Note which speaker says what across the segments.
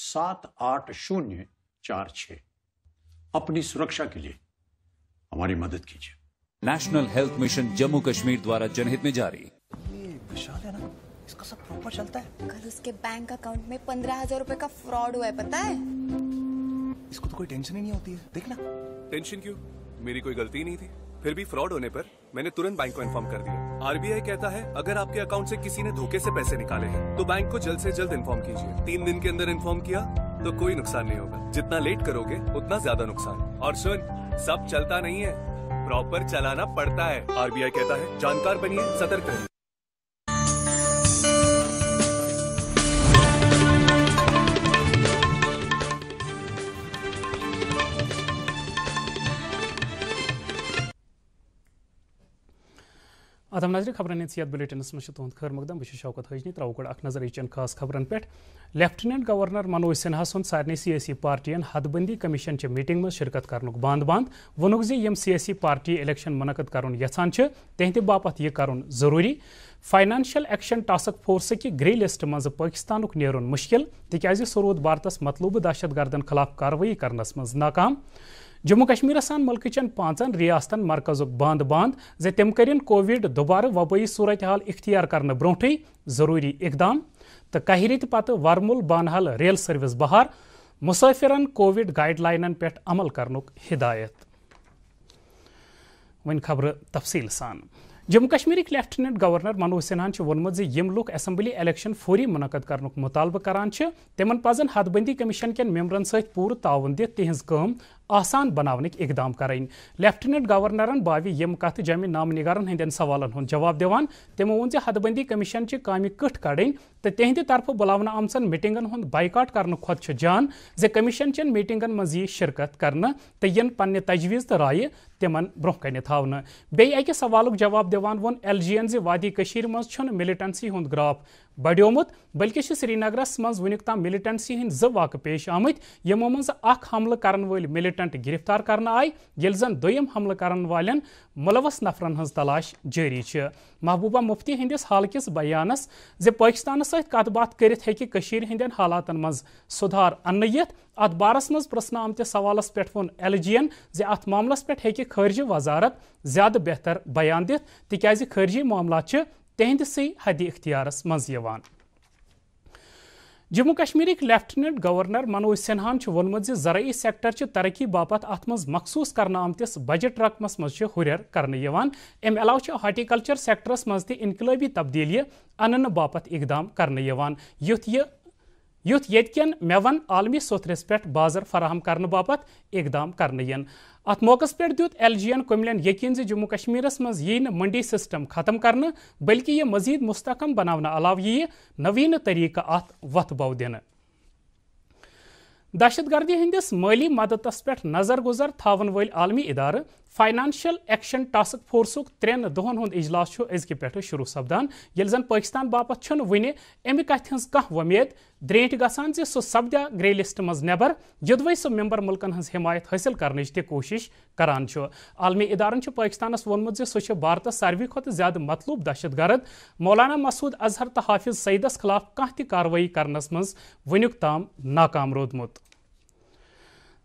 Speaker 1: सात आठ शून्य चार छ अपनी सुरक्षा के लिए हमारी मदद कीजिए national health mission Jammu Kashmir द्वारा जनहित में जारी विशाल है इसका सब प्रॉपर चलता है कल उसके बैंक अकाउंट में पंद्रह हजार रूपए का फ्रॉड हुआ है पता है इसको तो कोई टेंशन ही नहीं होती है देखना टेंशन क्यों मेरी कोई गलती नहीं थी फिर भी फ्रॉड होने पर मैंने तुरंत बैंक को इन्फॉर्म कर दिया आरबीआई कहता है अगर आपके अकाउंट से किसी ने धोखे से पैसे निकाले हैं तो बैंक को जल्द से जल्द इन्फॉर्म कीजिए तीन दिन के अंदर इन्फॉर्म किया तो कोई नुकसान नहीं होगा जितना लेट करोगे उतना ज्यादा नुकसान और सुन सब चलता नहीं है प्रॉपर चलाना पड़ता है आरबीआई कहता है जानकार बनिए सतर्क रहिए
Speaker 2: अदम नजर खबरन सियात बुलेटिनस मह तुद खैर मकदम बहुत शौकत हजनी त्रो गो नजर यह खास खबरन पे लेफ्टिनेंट गवर्नर मनोज सिन्हा सारे सियासी पार्टियन हदबंदी कमीशन च मीटिंग मज शिरकत कर बंद बंद वोनुक जम सियासी पार्टी इलेक्शन मुनद कर यहान तिंद बापत यह कर जरूरी फाइनेंशियल एक्शन टास्क फोर्स कि ग्रे लिस्ट मज पाकिस्तान नेरुन मुश्किल तिक सह भारत मतलूब दहशत गर्दन खिलाफ कार्रवाई करनस मज नाकाम जम्मू कश्मीर सान मुल्क पांचन रियासतन मरकज बंद बंद जे तम कर कोविड दोबारा वबई सूरत हाल इख्तियार कर ब्रोटे जरूरी इकदाम तो कह तो पत वरमुल बानहल रेल सर्विस बहार मुसाफिरन कोविड गाइडलाइनन पे अमल कर हिदायत खबर तफसील सान जम्मू कश्मीर लेफ्टिनेंट गवर्नर मनोज सिन्हा वोनमुत जम लूक असम्बली इलेक्शन फौरी मुनद कर मुतालबा कर तम पजन हदबंदी कमीशन कन मेम्बरन सूर ताउन दित तिज आसान बनाने इकदाम करें लेफ्टिनेंट गवर्नरन बावि यम कथ जमि नाम निगारन हंदन सवालन हूँ जवाब दिवान तमो वो हदबंदी कमीशन की काम कठ कड़ी तो तिंद तरफ बुलाव आमचन मीटिंगन हूँ बाइकाट कर खुद जान ज कमीशन चन मीटिंगन मज यी शिरकत कर तो इन पे तजवीज़ तो राय तिमन ब्रो कन थी अकि सवाल जवाब दिवान वो एल जी एन जि वादी मज मिलिटेंसी हूँ ग्राफ बढ़ोमुत बल्कि श्रीनगर मं वुन तम मिलिटेंसी हिंद जो वाक़ पेश आमित यमो मं हमल कर वल मिलिटेंट गिरफ्तार कर आय ये जन दम हमल कर वाले मुलवस नफरन हज तलाश जारी महबूबा मुफ्ती हंदिस हाल किस बयान जि पाकिस्तान सत बात कर हंदन हालात मं सुधार अन अत बारस मं आमत सवाल पे वोन एल जी एन जि अत मामलस पे हे खारजी वजारत ज्यादा बेहतर बयान दिख खर्जी खारजी मामला तहंदसई हद इख्तियारस मज यवान जम्मू कश्मीरक लेफ्टिनेंट गवर्नर मनोज सिन्हान वोनमुत जरई सेक्टर तरक्की बापत अत मखसूस कर आमतिस बजट रकमस मजर हुरर कर अम अलाव हाटिकल्चर सेक्टरस मज इनकलबी तब्दीली अनन इकदाम कर युथ येन मेवन आलमी सोथरस पे बाजर फराहम कर बाप इकदाम कर अत मौक पे दुत एल जी एन कमिलन यकीन जम्मू कश्मीर मज न मंडी सिस्टम खत्म कर बल्कि यह मजीद मुस्तकम बनाने अलव यी नवीन तरीक़ अत वत बव दिन दहशतगर्दी हंदिस माली मदतस पे नजर गुजर थावन वल आलमी इदार फाइनेंशियल एक्शन टास्क फोर्स त्रेन दोहन हुन इजलास अजक पे शुरू सपदान ये जन पाकिस्तान बापत छन वने एमे हज का वमेद द्रेट गान से सो सबदा ग्रे लिस्ट मज नेबर यदवे सो मेंबर मुल्कन हज हमायत हासिल करने कोशिश करान आलमी इदारन पाकिस्तानस वोनमुत सो भारत सारे खत ज्यादा मतलब दहशत गर्द मौलाना मसूद अजहर तो हाफिज सईदस खिलाफ काहती कार्रवाई करनस मज वनुक नाकाम रोदमुत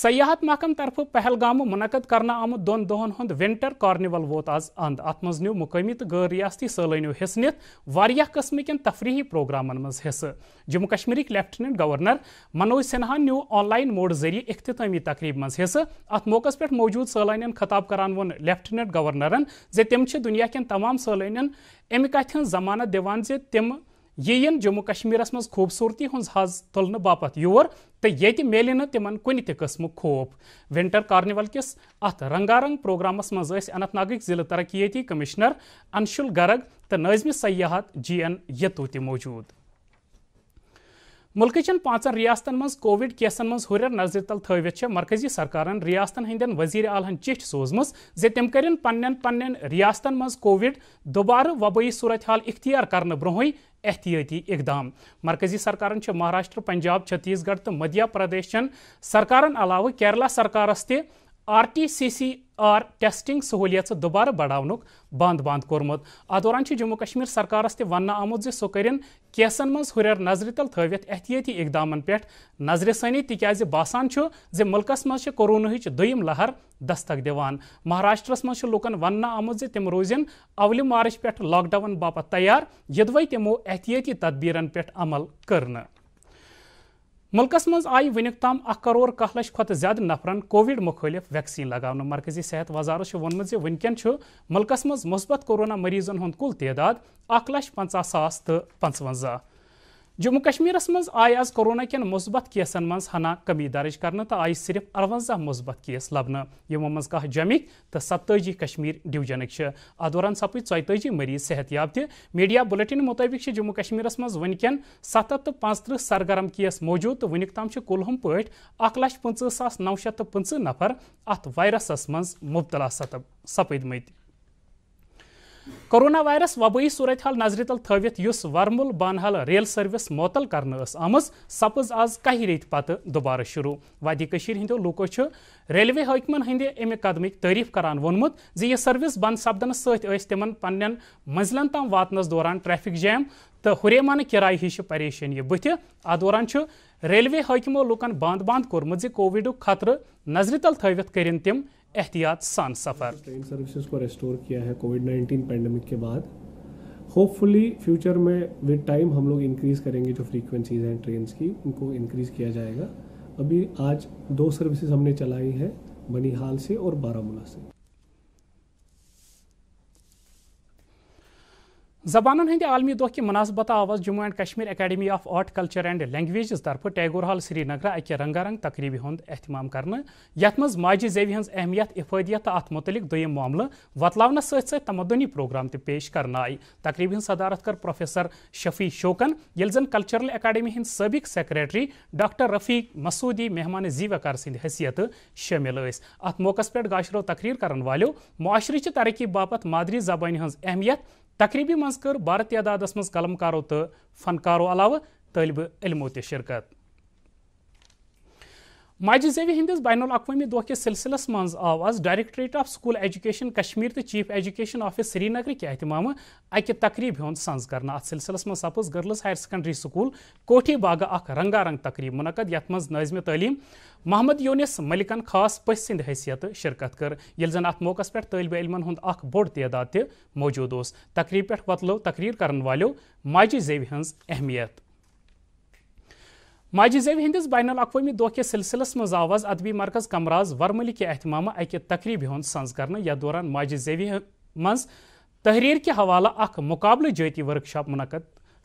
Speaker 2: सयाहत महकम तरफ पहलगाम मुनद कर दोन दोहन हुद विंटर कार्निवल वोत आज अंद अत मज नीव मुकामी तो गैर रियाती सैलानियों हिस्स नित कस्म कन तफरीही प्रोग्रामन मज हिस्से जम्मू कश्मीर लेफ्टिनेंट गवर्नर मनोज सिन्हा नीव ऑनलाइन मोड जरिए अख्तामी तकरीब मज हिस्से अत मौक पे मौजूद सैलानियन खताब करान वो लेफ्टिनेंट गवर्नरन जम दुनिया कन तमाम सैलानियन अमि कथ जमानत दिवान जम ये जम्मू कश्मीर मज खूबसूरती हज तुल बाप योर तो ये मिले नमन कुन तस्म खूब विंटर कार्निवल किस अत रंगारंग प्रोग्रामस मज़ अनंत नाग जिल तरक्ती कमिश्नर अंशुल गर्ग तो नाजम सयाहत जी एन यतु तौजूद मुल्क पांचन रियासतन मज कोविड केसन मज हुर नजर तल थवित मरकजी सरकार रियासतन हंदन वजी अलन चिठ सोजम जम कर पन्न पन्न रियासतन मज कोविड दुबार वबई सूरत हाल इख्तियार कर ब्रोह एहतियाती इकदाम मरकजी सरकार महाराष्ट्र पंजाब छत्तीसगढ़ तो मध्य प्रदेश चन सरकार अलाव केरला सरकारस त R T C C R testing सहूलियत दुबारा बढ़ाव बंद बंद कोर्मुत अ दौरान जम्मू कश्मीर सरकार त वन आमुत जो कर केसन मज हुरर नजर तल थवित एहतियाती इकदाम पे नजर सनी तिकाज बासान ज मुल्कस मज कोरोनह दुम लहर दस्तक दिवान महाराष्ट्रस मज लूकन वन आमुत तम रोजन अवलि मार्च पे लॉकडाउन बाप तैयार यदवे तमो एहतियाती तदबीरन पे अमल कर मुल्कस मं आयि वनुक तम अख करोड़ कह लच खुत ज्यादा नफरन कोविड मुखलिफ वैक्सीन लग मरकजी सेहत वजारत वोनमत वनकन मुल्कस मज मुस्बत कोरोना मरीजन हूं कुल तदाद अख लच पंचा सास पंचवंजा जम्मू कश्मीरस मज आय आज कोरोना कन मुस्बत केसन मज हना कमी दर्ज कर आय सिर्फ अरवंजा मुस्बत केस लबन मज कह जमिक तो सत्ताजी कश्मीर डिवीजन अ दौरान सपद ोतजी मरीज सेहतियाब त मीडिया बुलेटिन मुताबिक जम्मू कश्मीरस मज वनकन सत हथ तो पांच सरगरम केस मौजूद तो वनक तम कुलहम पे अख लच पंच सौ नौ शत पंच नफर अत वायरस मज मुबतला सपदम कोरोना वायरस वबई सूरत हाल नजर तल थवित वर्मुल बानहाल रेल सर्विस मोतल कर आम सपज आज कह रेत पत् दोबार शुरू वादी हंदो लूको रेलवे हकमन हंदि अमे कदम तारीफ करान वोनमुत जि यह सर्विस बंद सपदन सम पन मंजिलन तम वातन दौरान ट्रैफिक जैम तो हुरेमान किराय हिश परेशानी बथ अ दौरान रेलवे हकमो लूकन बंद बंद कोर्मुत कोविड खतरे नजर तल थ कर तम एहतियात सान सफ़र ट्रेन सर्विसेज को रेस्टोर किया है कोविड नाइन्टीन पैंडमिक के बाद होपफुली फ्यूचर में विद टाइम हम लोग इंक्रीज़ करेंगे जो फ्रीक्वेंसीज हैं ट्रेन की उनको इंक्रीज़ किया जाएगा अभी आज दो सर्विसेज हमने चलाई हैं बनिहाल से और बारामूला से जबानन हंद आलमी दह के मुनासबत आवाज Jammu and Kashmir academy of art culture and languages तरफ टैगोर हॉल श्रीनगर अकि रंगारंग तकरीबी हंद अहतमाम कर यथ माजि जेवि हज अहमियत इफदियत तो अत मुतलिक दुम मामल वतल समुदनी प्रोग्राम तो पेश कर आई तकरीबी हज सदारत कर प्रोफेसर शफी शोकन ये जन कल्चरल अकेडमी हंद सबक सेक्रेटरी डॉक्टर रफीक मसूदी मेहमान जीवाकार सद हैसियत शमिल अत मौक़ पे गाशरो तकरीर कर वालों माशरे तरक्की बापत मादरी जबान हज अहमियत तकरीबी मं मज कर भारत यादाद मज कलमकारो तो फनकारो अलाव तलब इलमो शिरकत माजि जवि हंदिस बैन अवी किस सिलसिलस मं आव आज directorate of school education Kashmir तो चीफ एजुकेशन आफिस श्रीनगर के अहतमाम अक तकरीब हूं सज कर सिलसिलस मं सपोज girls higher secondary school Kothi Bagh अख रंगारंग तकरीब मुनद ये नाजम तलीम महमद यूनिस मलिकन खास पस सद हैसियत शिरकत कर जन अत मौकस पे तलब इलमन अख बोड़ तदाद तूद उस तकरीब पे वतलो तकरीर करो माजि जवि हज अहमियत माजि जेव हंदिस बैन अवी दोह के सिलसिलस मज आवाज अदबी मरकज कमराज वर्मल के अहतमाम अकि तकरीब हूं सज कर यथ दौरान माजि जेवी मज तहरीर के हवाले अख मुकाबले जती वर्कशॉप मुनद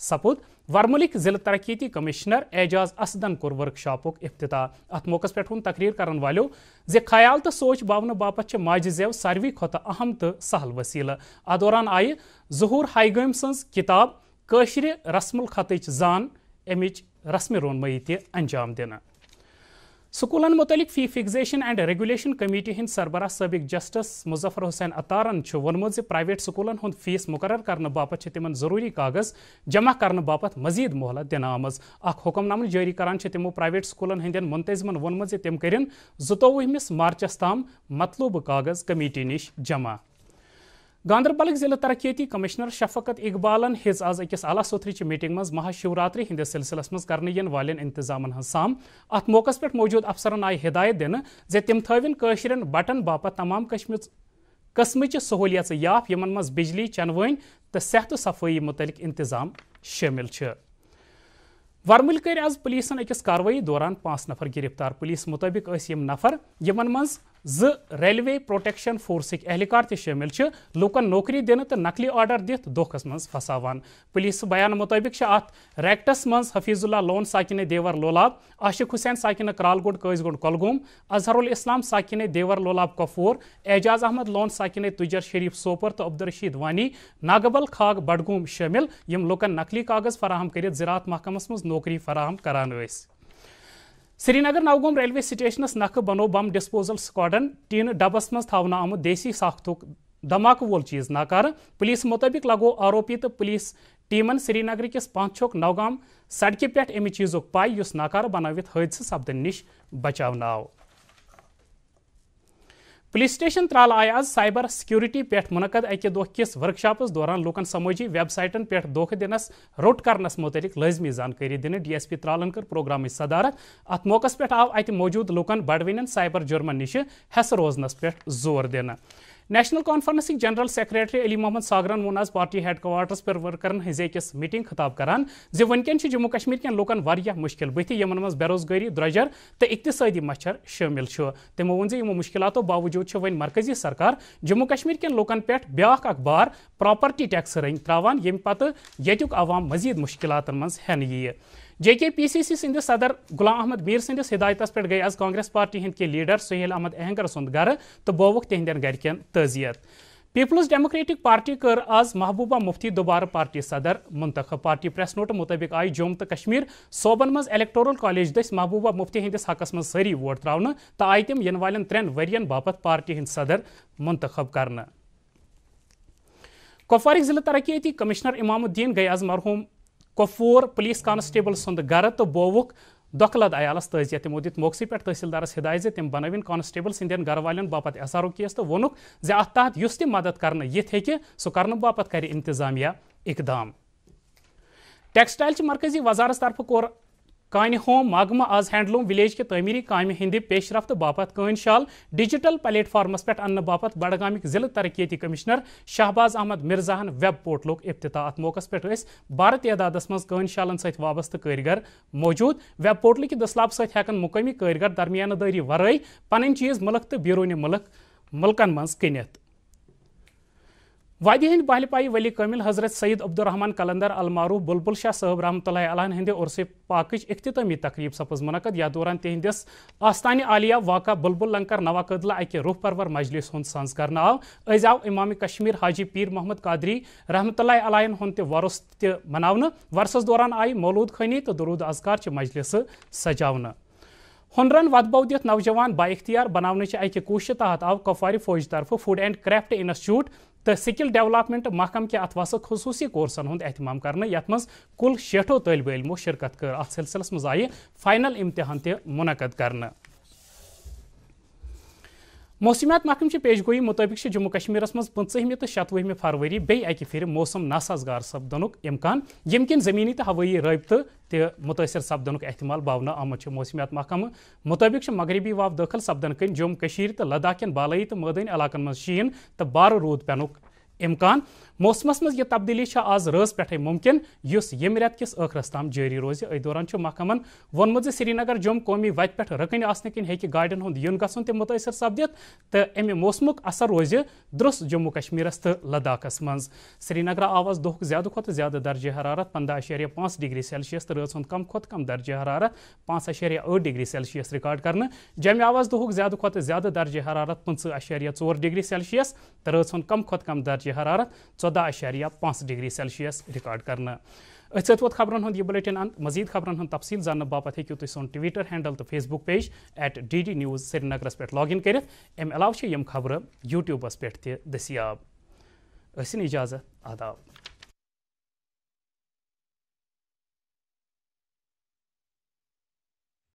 Speaker 2: सपुद वर्मुलिक जिल तरक्की कमिश्नर एजाज असदन कोर वर्कशॉप अफ्त अत मौक़स पे हुन तकरीर करन वालो जे खयाल तो सोच बावन बापत माजि जेव सार्वे खुत अहम तो सहल वसील अ दौरान आयि जहूर हाइगम सज किताब कशर रस्मुल खत जान अमिच रस्म रोनमई तंजाम दिन सकूलन मुतलिक fee fixation and regulation committee हंद सरबरा सबक जस्टिस मुजफ्फर हुसैन अतारन वोनमुत प्राइवेट सकूलन हूं फीस मुकर कर बापत तिम जरूरी कागज जमा कर बापत मजीद मोहलत दिन आम हुक्मनाम जारी करान तमो प्राइवेट स्कूलन हंद मुंतजमन वोनमुत तम कर जुतवहमिस मार्चस तम मतलूब कागज कमेटी नश जमा गांधरबलक जिले तरक्ती कमिश्नर शफकत इकबालन हिज आज अकिस अला सोथरी मीटिंग मज महाशिवरात्रि हंदिस सिलसिलस मज कर वाले इंतजाम साम अत मौक पे मौजूद अफसरन आय हिदायत दिन जे तम थवन कशरन बटन बाप तमाम कश्म कस्मच सहूलियत याफ यमन मज बिजली चनवन तो सेहत सफाई मुतलिक इंतजाम शामिल वर्मुल कर आज पुलिसन अकिस कारवाई दौरान पांच नफर गिरफ्तार पुलिस मुताबिक नफर यमन मज जु रेलवे प्रोटेक्शन फोर्सिक एहलकार तिमिल लूकन नौकरी दिन तो नकली आर्डर दिख दोखस मं फसावान पुलिस बयान मुताबिक अत रैक्टस मं हफीजुल्ला लोन साकिन देवर लोलाब आशिक हुसैन साकिन करालगुड कजगुड कलगुम अजहरुल इस्लाम साकिन देवर लोलाब कफूर एजाज अहमद लोन साकिन तुजर शरीफ सोपर तो अब्दुलरशीद वानी नागबल खाग बडगूम शामिल यम लूकन नकली कागज फराहम कर ज़रात महकमस मज नौकरी फराहम कर श्रीनगर नवगोम रेलवे स्टेशनस नख बनो बम डिस्पोजल स्कॉडन टीन डबस मज थावन आमुत देसी साख्त धमाकह वोल चीज नाकार पुलिस मुताबिक लगो आरोपी तो पुलिस टीम श्रीनगर किस पांचोक नवगाम सड़क पे अमि चीज पाई उस नाकार बनावित हादसे सपदन नश बचाव पुलिस स्टेशन त्राल आय आज साइबर सिक्योरिटी पे मुनद अकि दह किस वर्कशॉप दौरान लूक समूजी वेबसाइटन पे दोख दिनस रोट करनस मुतलिक लाजमी जानकारी दिन डी एस पी तरालन कर प्रोग्राम सदारत अत मौकस पे आव अत मौजूद लूक बडवन साइबर जुर्मन नश हस रोजनस पे जोर दिन नेशनल कॉन्फ्रेंसिंग जनरल सेक्रेटरी अली मोहम्मद सागरन वोन आज पार्टी हेडक्वार्टर्स पे वर्करन अकिस मीटिंग खिताब करान जि जम्मू कश्मीर कैन लूकन वह मुश्किल बुथि यम बेरोजगारी द्रोजर तो इकतदी मच्छर शामिल तमो वो जो मुश्किलों बावजूद वन मरकजी सरकार जम्मू कश्मीर कन लूकन पे ब्या बार प्रॉपर्टी टैक्स रंग त्रावान यम पत्त यतुक आवाम मजीद मुश्किल मज हेन जे के पी सी सी सदर सदर गुलाम अहमद मीर सदस हिदायत पे गई आज कांग्रेस पार्टी हिंद के लीडर सुहेल अहमद एहंगर सुंद गर तो बोवुक तिंद गरकन तजियत पीपल्स डेमोक्रेटिक पार्टी कर आज महबूबा मुफ्ती दोबारा पार्टी सदर मुंतख पार्टी प्रेस नोट मुताबिक आई जम्मू तो कश्मीर सोबन मज इलेक्टोरल कॉलेज दस महबूबा मुफ्ती हंदिस हकस मज सारी वोट त्रा तो आई तम इन वाले त्रेन वरियन बापत पार्टी हंद सदर मुंतब कर कपारिक जिले तरक्याती कमिश्नर इमामुद्दीन गई आज मरहूम कफूर पुलिस कांस्टेबल सुंद ग तो बोवुक दोकलद अयालस तजिया तमो दित मौके पे तहसीलदारस हिदाय तम बनविन कांस्टेबल संदन गर बापत एस केस तो वोनुक जे उस तहत युस तह मदद कर हे सह कर इंतजामिया इकदाम टेक्सटाइल मरकजी वजारस तरफ कोर कानि होम मागमा आज हैंडलूम विलेज के तमीरी काम हंद पेशरफ्त तो बाप कान शाल डिजिटल प्लेटफार्मस पे अन्न बाप बडगाम जिले तरक्की commissioner Shahbaz Ahmad Mirza web portal अफ्त अत मौक पे भारत तदाद मज कान सबस्त साबस्त कारगर मौजूद वेब पोर्टल के दसलाब सकन मुकमी कारगर दरमियानदारी वर पन चीज मुल्क तो बिरून मुल्क मुल्कन मज कनित वादि हंद बहल पाई वली कमिल हजरत सईद अब्दुलरहमान कलंदर अलमारूफ बुलबुल शाह साहब रहमत हंदे उर्स पाक अख्तामी तकरीब सपज मुनद या दौरान तिंदिस आस्तानी आलिया वाक़ा बुलबुल लंकर नवा कदला अक रुह परवर मजलिस हंद सज कर आव अज आव इमाम कश्मीर हाजी पीर मोहम्मद कादरी रहमत अलहन हंद तह त मन वरसस दौरान आई मौलूद खनी तो दरूद अजकार मजलिस सजा हुनरन वदबव दौजवान नौजवान बाख्तियार बनाने अकि कोशि तहत आव कपवारी फौज तरफ फूड एंड क्राफ्ट इंस्टीट्यूट तो स्किल डेवलपमेंट महकम के अत वस खसूसी कोर्सन अहतमाम कर कुल शेठो तलब इलमो शिरकत कर अत सिलसिलस मज आयि फाइनल इम्तहान तनद कर मौसमियात महकम की पेशगोई मुताबिक जम्मू कश्मीर मं पंचहमि तो शतवहमि फरवरी बे अकि फिर मौसम नासाजगार सपदन इम्कान यम किन जमीनी तो हवाई रबत तो मुतासर सपदन अहतमाल बावन आमद मौसमियात महकम मुताबिक मगरबी वाव दखल सपदन कन जम्मू तो लद्दाख कन बालई तो मदानी इलाकन मं शीन तो बार रूद पेनुक इम्कान मौसमस मज यह तब्दीली आज रज पे मुमकिन इस यम रेत किस अखरस तम जारी रोज अ दौरान महकमन वोनमुत श्रीनगर जम कौमी वत पे रकन आने कि हे गाड़न हूँ युन ग तम मुतासर सपदित तो अमे मौसम असर रोज द्रुस् जम्मू कश्मीर तो लद्दाखस मं श्रीनगर आज दुख ज्यादा खुद ज्यादा दर्जे हरारत पंदा अशरिया पांच डिग्री सेल्सियस तो रज हूं कम खुद कम दर्जे हरारत पांच अशरिया अठ डिग्री सेल्सियस रिकॉर्ड कर जमे आवाज दुख ज्यादा खुत ज्यादा दर्जे हरारत पंच अशरिया ओर डिग्री सेल्सियस तो रज कम खुद कम दर्ज हरारत चौदह अशारिया पांच डिग्री सेल्सियस रिकॉर्ड कर अथ वोत हूँ यह बुलेटिन अंत मजीद खबर हूँ तफसील जानने बाप हूँ तुम सोन ट्विटर हैंडल तो Facebook page at D D news Srinagar पे लॉग इन कर अमे खबर यूट्यूबस पे तस्याब इजाज़त आदाब